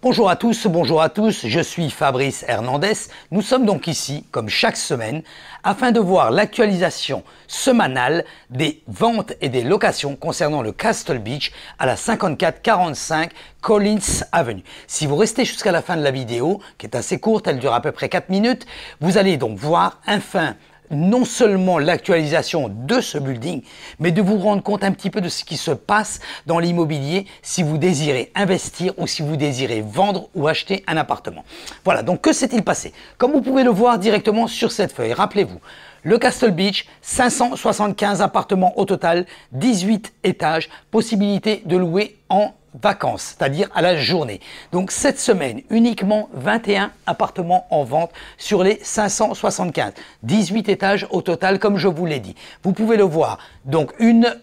Bonjour à tous, bonjour à tous, je suis Fabrice Hernandez. Nous sommes donc ici, comme chaque semaine, afin de voir l'actualisation semanale des ventes et des locations concernant le Castle Beach à la 5445 Collins Avenue. Si vous restez jusqu'à la fin de la vidéo, qui est assez courte, elle dure à peu près 4 minutes, vous allez donc voir enfin non seulement l'actualisation de ce building, mais de vous rendre compte un petit peu de ce qui se passe dans l'immobilier si vous désirez investir ou si vous désirez vendre ou acheter un appartement. Voilà, donc que s'est-il passé Comme vous pouvez le voir directement sur cette feuille, rappelez-vous, le Castle Beach, 575 appartements au total, 18 étages, possibilité de louer en vacances, c'est-à-dire à la journée. Donc cette semaine, uniquement 21 appartements en vente sur les 575, 18 étages au total comme je vous l'ai dit. Vous pouvez le voir, donc une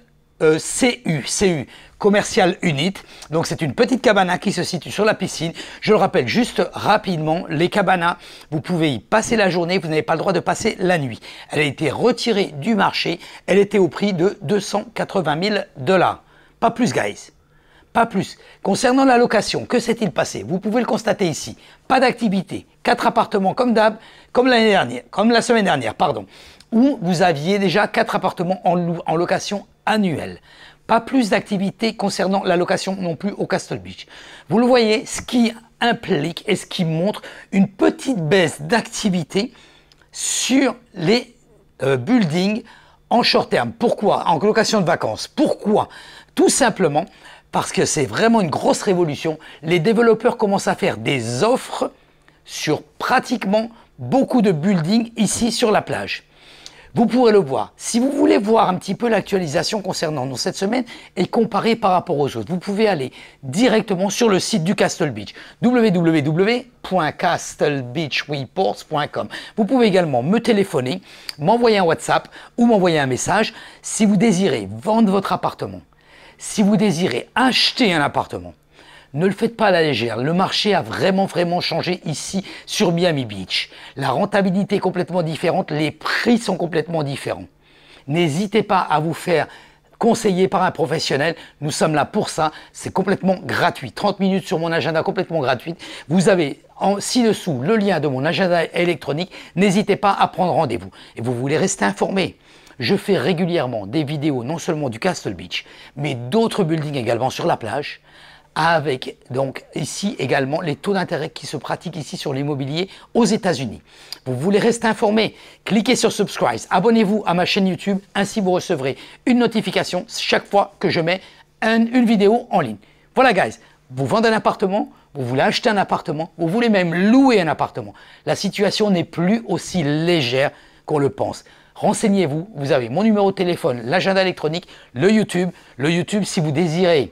euh, CU, CU, commercial unit. Donc c'est une petite cabana qui se situe sur la piscine. Je le rappelle juste rapidement, les cabanas, vous pouvez y passer la journée, vous n'avez pas le droit de passer la nuit. Elle a été retirée du marché, elle était au prix de 280 000 dollars. Pas plus guys pas plus. Concernant la location, que s'est-il passé Vous pouvez le constater ici. Pas d'activité, quatre appartements comme d'hab, comme l'année dernière, comme la semaine dernière, pardon, où vous aviez déjà quatre appartements en, location annuelle. Pas plus d'activité concernant la location non plus au Castle Beach. Vous le voyez, ce qui implique et ce qui montre une petite baisse d'activité sur les euh, buildings en short terme. Pourquoi En location de vacances. Pourquoi Tout simplement parce que c'est vraiment une grosse révolution. Les développeurs commencent à faire des offres sur pratiquement beaucoup de buildings ici sur la plage. Vous pourrez le voir. Si vous voulez voir un petit peu l'actualisation concernant nous cette semaine et comparer par rapport aux autres, vous pouvez aller directement sur le site du Castle Beach, www.castlebeachreports.com. Vous pouvez également me téléphoner, m'envoyer un WhatsApp ou m'envoyer un message si vous désirez vendre votre appartement. Si vous désirez acheter un appartement, ne le faites pas à la légère. Le marché a vraiment, vraiment changé ici sur Miami Beach. La rentabilité est complètement différente, les prix sont complètement différents. N'hésitez pas à vous faire conseiller par un professionnel. Nous sommes là pour ça. C'est complètement gratuit. 30 minutes sur mon agenda complètement gratuit. Vous avez en ci-dessous le lien de mon agenda électronique. N'hésitez pas à prendre rendez-vous. Et vous voulez rester informé je fais régulièrement des vidéos non seulement du Castle Beach, mais d'autres buildings également sur la plage, avec donc ici également les taux d'intérêt qui se pratiquent ici sur l'immobilier aux États-Unis. Vous voulez rester informé Cliquez sur subscribe, abonnez-vous à ma chaîne YouTube, ainsi vous recevrez une notification chaque fois que je mets une vidéo en ligne. Voilà guys, vous vendez un appartement, vous voulez acheter un appartement, vous voulez même louer un appartement. La situation n'est plus aussi légère qu'on le pense. Renseignez-vous, vous avez mon numéro de téléphone, l'agenda électronique, le YouTube. Le YouTube, si vous désirez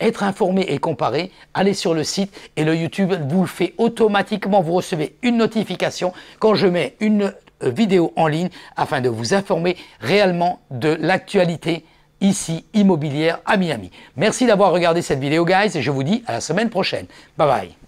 être informé et comparé, allez sur le site et le YouTube vous le fait automatiquement. Vous recevez une notification quand je mets une euh, vidéo en ligne afin de vous informer réellement de l'actualité ici immobilière à Miami. Merci d'avoir regardé cette vidéo guys et je vous dis à la semaine prochaine. Bye bye.